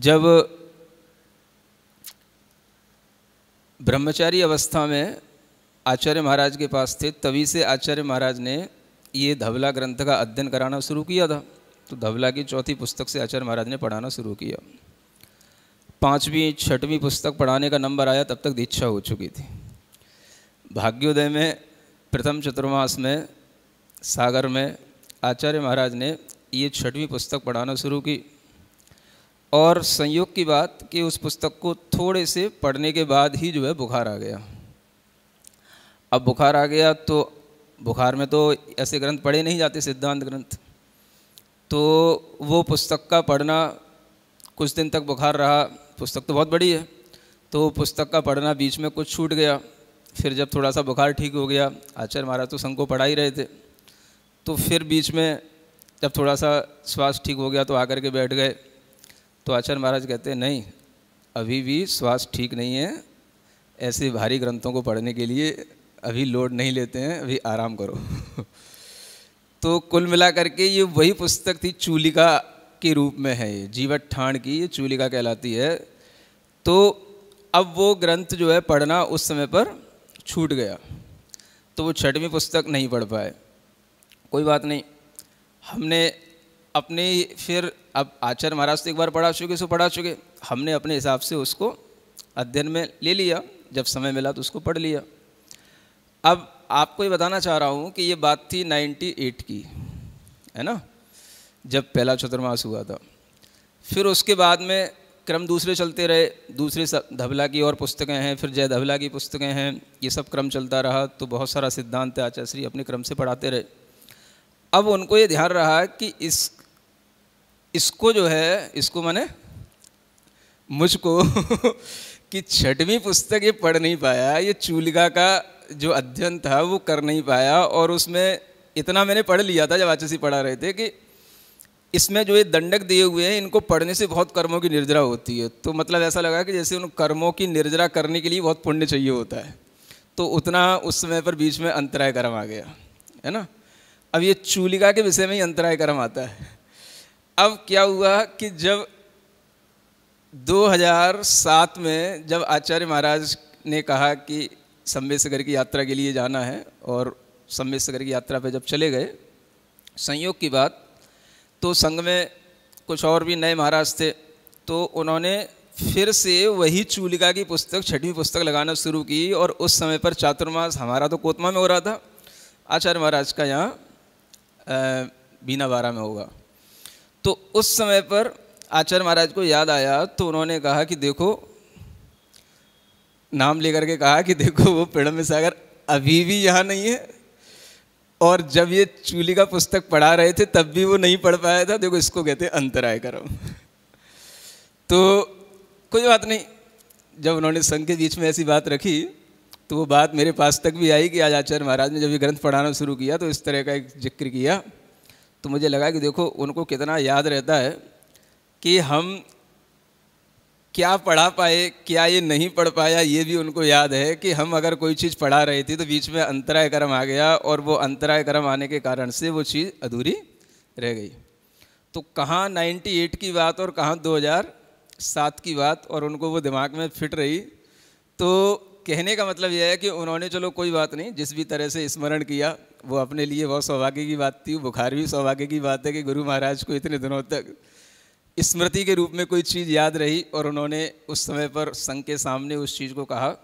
जब ब्रह्मचारी अवस्था में आचार्य महाराज के पास थे तभी से आचार्य महाराज ने ये धवला ग्रंथ का अध्ययन कराना शुरू किया था तो धवला की चौथी पुस्तक से आचार्य महाराज ने पढ़ाना शुरू किया पाँचवीं छठवीं पुस्तक पढ़ाने का नंबर आया तब तक दीक्षा हो चुकी थी भाग्योदय में प्रथम चतुर्मास में सागर में आचार्य महाराज ने ये छठवीं पुस्तक पढ़ाना शुरू की और संयोग की बात कि उस पुस्तक को थोड़े से पढ़ने के बाद ही जो है बुखार आ गया अब बुखार आ गया तो बुखार में तो ऐसे ग्रंथ पढ़े नहीं जाते सिद्धांत ग्रंथ तो वो पुस्तक का पढ़ना कुछ दिन तक बुखार रहा पुस्तक तो बहुत बड़ी है तो पुस्तक का पढ़ना बीच में कुछ छूट गया फिर जब थोड़ा सा बुखार ठीक हो गया आचार्य महाराज तो संघ को पढ़ा ही रहे थे तो फिर बीच में जब थोड़ा सा स्वास्थ्य ठीक हो गया तो आकर के बैठ गए तो आचार्य महाराज कहते हैं नहीं अभी भी श्वास ठीक नहीं है ऐसे भारी ग्रंथों को पढ़ने के लिए अभी लोड नहीं लेते हैं अभी आराम करो तो कुल मिला करके ये वही पुस्तक थी चूलिका के रूप में है ये जीवट ठाण की ये चूलिका कहलाती है तो अब वो ग्रंथ जो है पढ़ना उस समय पर छूट गया तो वो छठवीं पुस्तक नहीं पढ़ पाए कोई बात नहीं हमने अपने फिर अब आचार्य महाराज तो एक बार पढ़ा चुके सो पढ़ा चुके हमने अपने हिसाब से उसको अध्ययन में ले लिया जब समय मिला तो उसको पढ़ लिया अब आपको ये बताना चाह रहा हूँ कि ये बात थी 98 की है ना जब पहला चतुर्मास हुआ था फिर उसके बाद में क्रम दूसरे चलते रहे दूसरे धबला की और पुस्तकें हैं फिर जय धबला की पुस्तकें हैं ये सब क्रम चलता रहा तो बहुत सारा सिद्धांत आचार्य श्री अपने क्रम से पढ़ाते रहे अब उनको ये ध्यान रहा कि इस इसको जो है इसको मैंने मुझको कि छठवीं पुस्तक ये पढ़ नहीं पाया ये चूलिका का जो अध्ययन था वो कर नहीं पाया और उसमें इतना मैंने पढ़ लिया था जब आचसी पढ़ा रहे थे कि इसमें जो ये दंडक दिए हुए हैं इनको पढ़ने से बहुत कर्मों की निर्जरा होती है तो मतलब ऐसा लगा कि जैसे उन कर्मों की निर्जरा करने के लिए बहुत पुण्य चाहिए होता है तो उतना उस समय पर बीच में अंतराय कर्म आ गया है ना अब ये चूलिका के विषय में ही अंतराय कर्म आता है अब क्या हुआ कि जब 2007 में जब आचार्य महाराज ने कहा कि सम्बे सगर की यात्रा के लिए जाना है और सम्बे सगर की यात्रा पे जब चले गए संयोग की बात तो संघ में कुछ और भी नए महाराज थे तो उन्होंने फिर से वही चूलिका की पुस्तक छठवीं पुस्तक लगाना शुरू की और उस समय पर चातुर्मास हमारा तो कोतमा में हो रहा था आचार्य महाराज का यहाँ बीना बारा में होगा तो उस समय पर आचार्य महाराज को याद आया तो उन्होंने कहा कि देखो नाम लेकर के कहा कि देखो वो में सागर अभी भी यहाँ नहीं है और जब ये चूली का पुस्तक पढ़ा रहे थे तब भी वो नहीं पढ़ पाया था देखो इसको कहते अंतराय करम तो कोई बात नहीं जब उन्होंने संघ के बीच में ऐसी बात रखी तो वो बात मेरे पास तक भी आई कि आज आचार्य महाराज ने जब ये ग्रंथ पढ़ाना शुरू किया तो इस तरह का एक जिक्र किया तो मुझे लगा कि देखो उनको कितना याद रहता है कि हम क्या पढ़ा पाए क्या ये नहीं पढ़ पाया ये भी उनको याद है कि हम अगर कोई चीज़ पढ़ा रहे थी तो बीच में अंतराय क्रम आ गया और वो अंतराय क्रम आने के कारण से वो चीज़ अधूरी रह गई तो कहाँ 98 की बात और कहाँ 2007 की बात और उनको वो दिमाग में फिट रही तो कहने का मतलब यह है कि उन्होंने चलो कोई बात नहीं जिस भी तरह से स्मरण किया वो अपने लिए बहुत सौभाग्य की बात थी बुखार भी सौभाग्य की बात है कि गुरु महाराज को इतने दिनों तक स्मृति के रूप में कोई चीज़ याद रही और उन्होंने उस समय पर संघ के सामने उस चीज़ को कहा